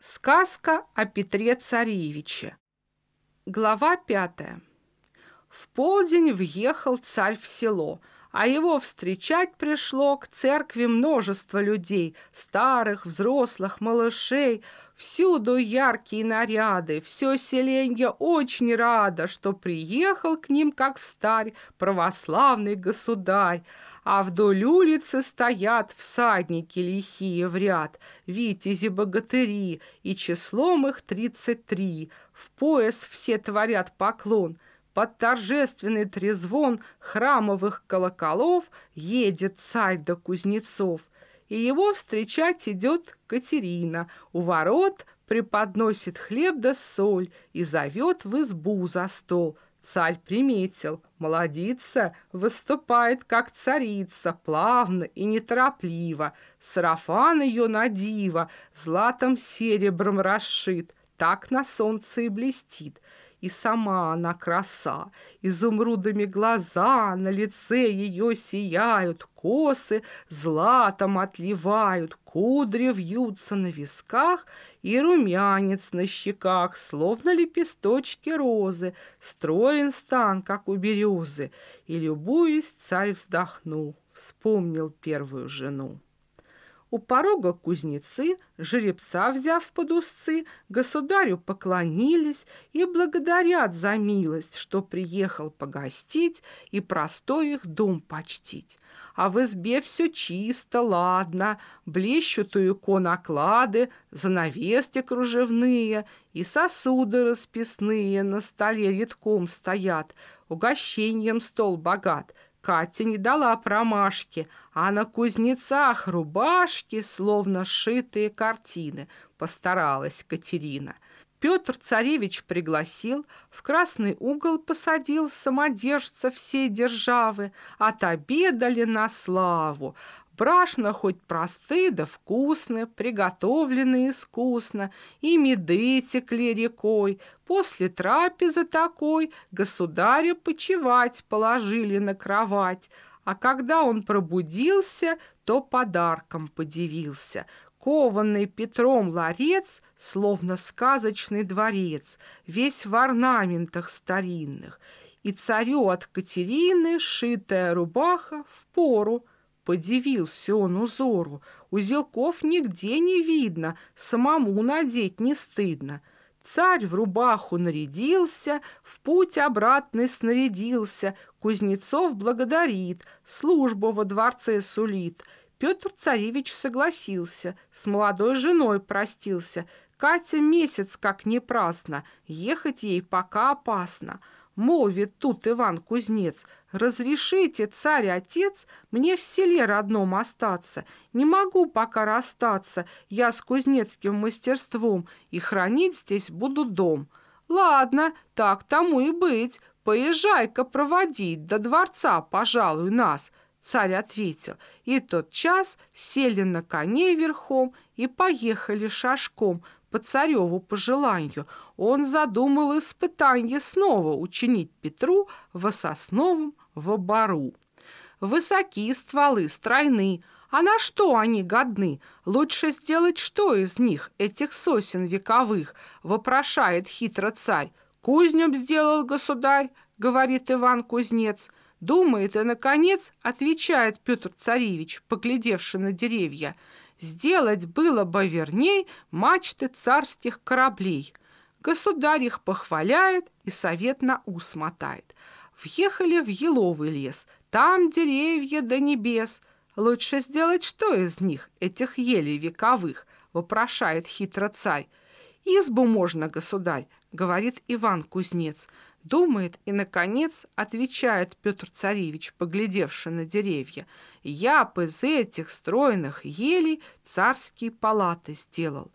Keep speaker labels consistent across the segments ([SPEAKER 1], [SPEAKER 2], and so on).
[SPEAKER 1] Сказка о Петре Царевиче. Глава пятая. В полдень въехал царь в село – а его встречать пришло к церкви множество людей, старых, взрослых, малышей, всюду яркие наряды, все селенье очень радо, что приехал к ним, как в старь православный государь, а вдоль улицы стоят всадники лихие в ряд, витязи-богатыри, и числом их тридцать три, в пояс все творят поклон — под торжественный трезвон храмовых колоколов едет царь до кузнецов, и его встречать идет Катерина. У ворот преподносит хлеб да соль и зовет в избу за стол. Царь приметил, молодица, выступает как царица, плавно и неторопливо. Сарафан ее на диво, златом серебром расшит, так на солнце и блестит и сама она краса. Изумрудами глаза на лице ее сияют, косы златом отливают, кудри вьются на висках и румянец на щеках, словно лепесточки розы, строен стан, как у березы. И, любуясь, царь вздохнул, вспомнил первую жену. У порога кузнецы, жеребца взяв под узцы, государю поклонились и благодарят за милость, что приехал погостить и простой их дом почтить. А в избе все чисто, ладно, блещут у икон оклады, занавески кружевные и сосуды расписные на столе редком стоят, угощением стол богат — Катя не дала промашки, а на кузнецах рубашки, словно сшитые картины, постаралась Катерина. Петр царевич пригласил, в красный угол посадил самодержца всей державы, отобедали на славу. Прашно хоть просты да вкусно, приготовлены искусно, и меды текли рекой. После трапезы такой государя почевать положили на кровать. А когда он пробудился, то подарком подивился. Кованный Петром ларец, словно сказочный дворец, весь в орнаментах старинных, и царю от Катерины шитая рубаха в пору — Подивился он узору. Узелков нигде не видно, самому надеть не стыдно. Царь в рубаху нарядился, в путь обратный снарядился. Кузнецов благодарит, службу во дворце сулит. Петр царевич согласился, с молодой женой простился. Катя месяц как не праздна, ехать ей пока опасно молвит тут Иван-кузнец, «разрешите, царь-отец, мне в селе родном остаться. Не могу пока расстаться я с кузнецким мастерством, и хранить здесь буду дом». «Ладно, так тому и быть, поезжай-ка проводить, до дворца, пожалуй, нас». Царь ответил, и тот час сели на коней верхом и поехали шашком – по цареву пожеланию, он задумал испытание снова учинить Петру в сосновом в обору. Высокие стволы стройны, а на что они годны? Лучше сделать что из них, этих сосен вековых, вопрошает хитро царь. Кузнем сделал государь, говорит Иван Кузнец. Думает и, наконец, отвечает Петр Царевич, поглядевший на деревья – сделать было бы верней мачты царских кораблей. Государь их похваляет и совет на ус мотает. Въехали в еловый лес, там деревья до небес. Лучше сделать что из них, этих елей вековых, вопрошает хитро царь. Избу можно, государь, говорит Иван Кузнец, — Думает и, наконец, отвечает Петр Царевич, поглядевший на деревья, «Я бы из этих стройных елей царские палаты сделал».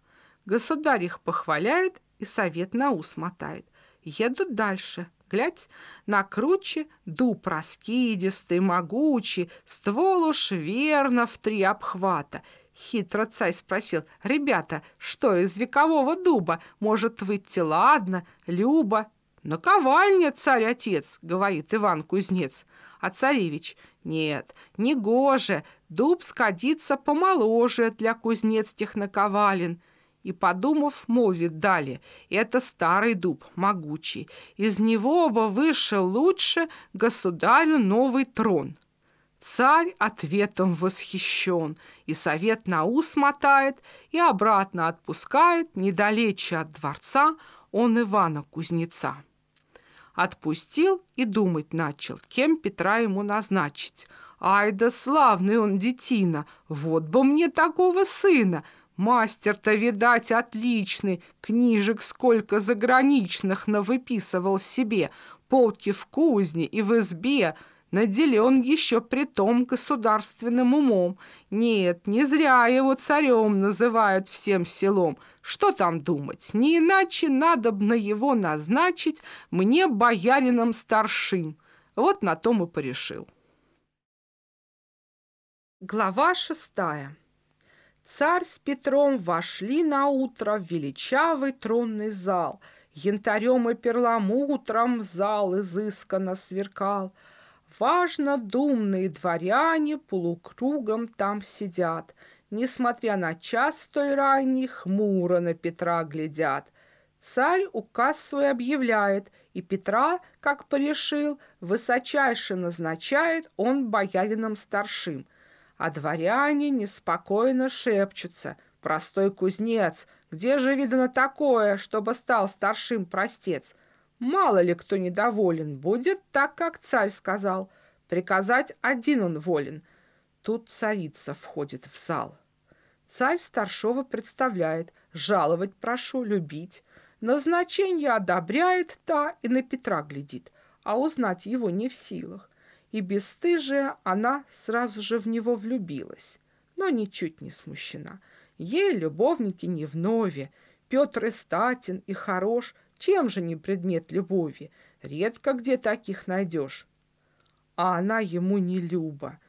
[SPEAKER 1] Государь их похваляет и совет на ус мотает. Едут дальше, глядь, на круче дуб раскидистый, могучий, ствол уж верно в три обхвата. Хитро царь спросил, «Ребята, что из векового дуба может выйти ладно, любо «Наковальня, царь-отец», — говорит Иван-кузнец. А царевич, «Нет, не гоже, дуб скодится помоложе для кузнец тех наковален». И, подумав, молвит далее, «Это старый дуб, могучий, из него бы вышел лучше государю новый трон». Царь ответом восхищен, и совет на ус мотает, и обратно отпускает, недалече от дворца, он Ивана Кузнеца. Отпустил и думать начал, кем Петра ему назначить. «Ай да славный он детина! Вот бы мне такого сына!» Мастер-то, видать, отличный, книжек сколько заграничных навыписывал себе, полки в кузне и в избе — наделен еще при том государственным умом. Нет, не зря его царем называют всем селом. Что там думать? Не иначе надо на его назначить мне боярином старшим. Вот на том и порешил. Глава шестая. Царь с Петром вошли на утро в величавый тронный зал. Янтарем и перламутром зал изысканно сверкал — Важно, думные дворяне полукругом там сидят, Несмотря на час столь ранний, хмуро на Петра глядят. Царь указ свой объявляет, и Петра, как порешил, высочайше назначает он боярином старшим. А дворяне неспокойно шепчутся. Простой кузнец, где же видано такое, чтобы стал старшим простец? Мало ли кто недоволен, будет так, как царь сказал. Приказать один он волен. Тут царица входит в зал. Царь старшова представляет, жаловать прошу, любить. Назначение одобряет та и на Петра глядит, а узнать его не в силах. И бесстыжая она сразу же в него влюбилась, но ничуть не смущена. Ей любовники не в вновь, Петр и Статин и хорош, чем же не предмет любови? Редко где таких найдешь. А она ему не люба.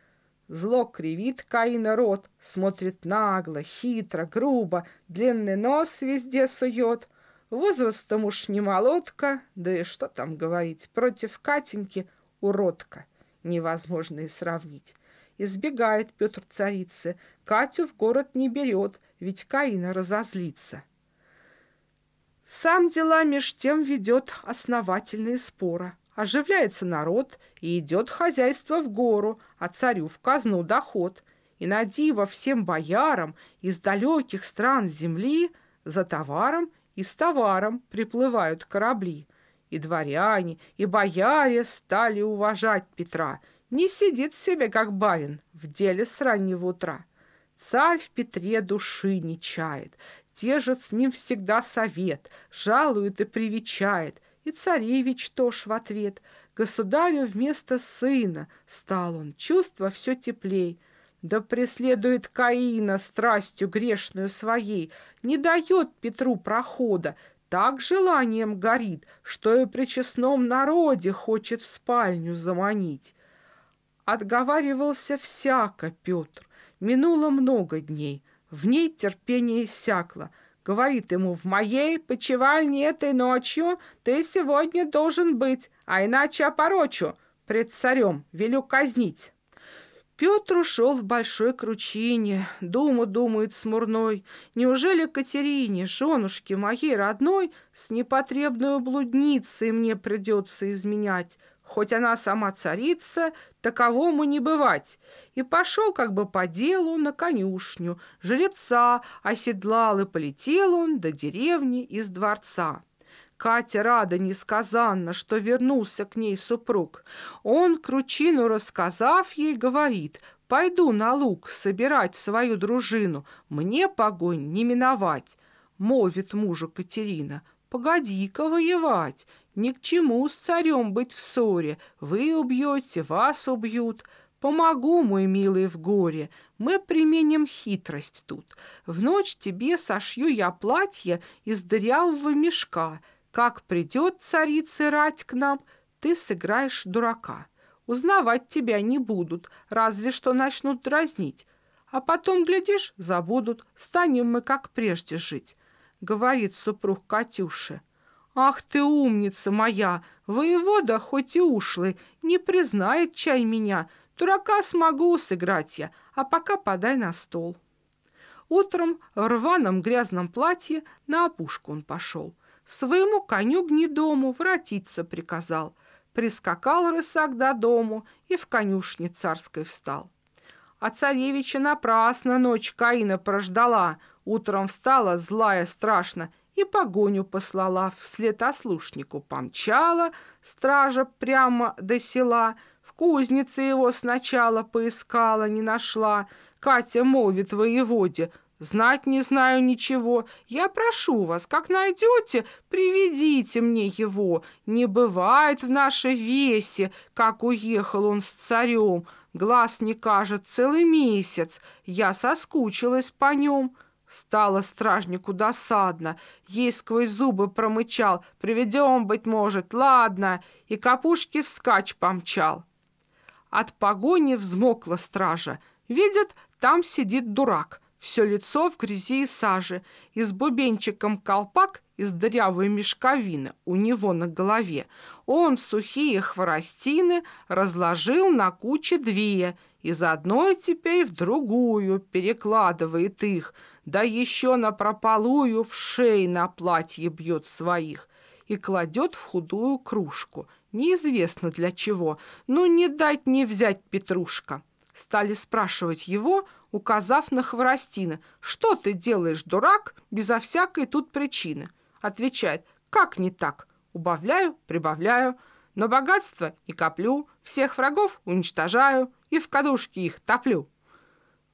[SPEAKER 1] Зло кривит Каина рот, смотрит нагло, хитро, грубо, длинный нос везде сует. Возрастом уж не молодка, да и что там говорить, против Катеньки уродка. Невозможно и сравнить. Избегает Петр царицы, Катю в город не берет, ведь Каина разозлится. Сам дела меж тем ведет основательные споры. Оживляется народ, и идет хозяйство в гору, а царю в казну доход. И на диво всем боярам из далеких стран земли за товаром и с товаром приплывают корабли. И дворяне, и бояре стали уважать Петра. Не сидит себе, как барин, в деле с раннего утра. Царь в Петре души не чает, держит с ним всегда совет, жалует и привечает, и царевич тоже в ответ. Государю вместо сына стал он, чувство все теплей. Да преследует Каина страстью грешную своей, не дает Петру прохода, так желанием горит, что и при честном народе хочет в спальню заманить. Отговаривался всяко Петр, минуло много дней — в ней терпение иссякло. Говорит ему, в моей почевальне этой ночью ты сегодня должен быть, а иначе опорочу. Пред царем велю казнить. Петр ушел в большой кручине, думу думает смурной. Неужели Катерине, женушке моей родной, с непотребной блудницей мне придется изменять? хоть она сама царица, таковому не бывать. И пошел как бы по делу на конюшню, жеребца оседлал, и полетел он до деревни из дворца. Катя рада несказанно, что вернулся к ней супруг. Он, кручину рассказав ей, говорит, «Пойду на луг собирать свою дружину, мне погонь не миновать», — молвит мужу Катерина — Погоди-ка воевать, ни к чему с царем быть в ссоре, вы убьете, вас убьют. Помогу, мой милый, в горе, мы применим хитрость тут. В ночь тебе сошью я платье из дырявого мешка. Как придет царица рать к нам, ты сыграешь дурака. Узнавать тебя не будут, разве что начнут дразнить. А потом, глядишь, забудут, станем мы как прежде жить говорит супруг Катюши. «Ах ты умница моя! Воевода, хоть и ушлый, не признает чай меня. Дурака смогу сыграть я, а пока подай на стол». Утром в рваном грязном платье на опушку он пошел. Своему коню гнедому вратиться приказал. Прискакал рысак до дому и в конюшне царской встал. А царевича напрасно ночь Каина прождала — Утром встала злая страшно и погоню послала вслед ослушнику. Помчала стража прямо до села, в кузнице его сначала поискала, не нашла. Катя молвит воеводе, знать не знаю ничего. Я прошу вас, как найдете, приведите мне его. Не бывает в нашей весе, как уехал он с царем. Глаз не кажет целый месяц, я соскучилась по нем. Стало стражнику досадно. Ей сквозь зубы промычал. «Приведем, быть может, ладно!» И капушки вскач помчал. От погони взмокла стража. Видят, там сидит дурак. Все лицо в грязи и саже. И с бубенчиком колпак из дырявой мешковины у него на голове. Он сухие хворостины разложил на куче две – из одной теперь в другую перекладывает их, да еще на пропалую в шеи на платье бьет своих и кладет в худую кружку. Неизвестно для чего, но не дать не взять Петрушка. Стали спрашивать его, указав на Хворостина, «Что ты делаешь, дурак, безо всякой тут причины?» Отвечает, «Как не так?» Убавляю, прибавляю – но богатство не коплю, всех врагов уничтожаю и в кадушке их топлю.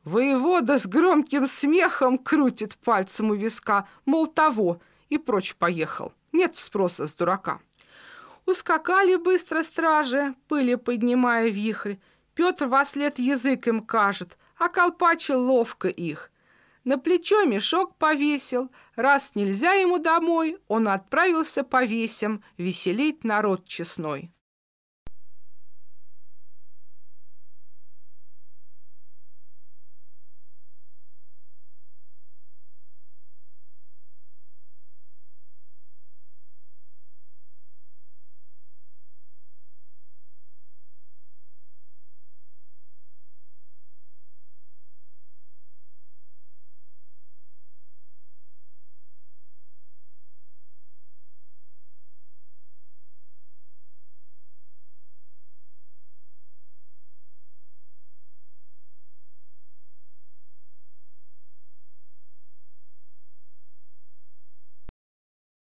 [SPEAKER 1] Воевода с громким смехом крутит пальцем у виска, мол, того, и прочь поехал. Нет спроса с дурака. Ускакали быстро стражи, пыли поднимая вихрь. Петр во след язык им кажет, а колпачи ловко их — на плечо мешок повесил. Раз нельзя ему домой, он отправился повесим веселить народ честной.